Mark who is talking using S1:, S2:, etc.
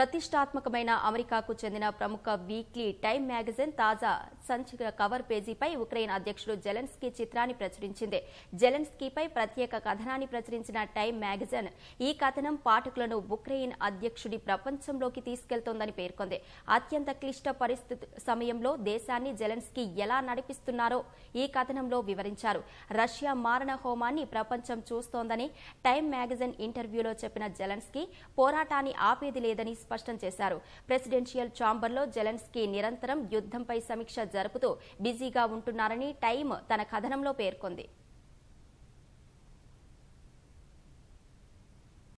S1: ప్రతిష్టాత్మకమైన అమెరికాకు చెందిన ప్రముఖ వీక్లీ టైమ్ మ్యాగజైన్ తాజా సంచిక కవర్ పేజీపై ఉక్రెయిన్ అధ్యక్షుడు జెలెన్స్కీ చిత్రాన్ని ప్రచురించింది జెలెన్స్కీపై ప్రత్యేక కథనాన్ని ప్రచురించిన టైమ్ మ్యాగజైన్ ఈ కథనం పాఠకులను ఉక్రెయిన్ అధ్యక్షుడి ప్రపంచంలోకి తీసుకెళ్తోందని పేర్కొంది అత్యంత క్లిష్ట పరిస్థితి సమయంలో దేశాన్ని జెలెన్స్కీ ఎలా నడిపిస్తున్నారో ఈ కథనంలో వివరించారు రష్యా మారణ హోమాన్ని ప్రపంచం చూస్తోందని టైమ్ మ్యాగజైన్ ఇంటర్వ్యూలో చెప్పిన జెలెన్స్కీ పోరాటాన్ని ఆపేది లేదని స్పష్టం చేశారు ప్రెసిడెన్షియల్ ఛాంబర్లో జెలెన్స్కీ నిరంతరం యుద్ధంపై సమీక్ష జరుపుతూ బిజీగా ఉంటున్నారని టైమ్ తన కథనంలో పేర్కొంది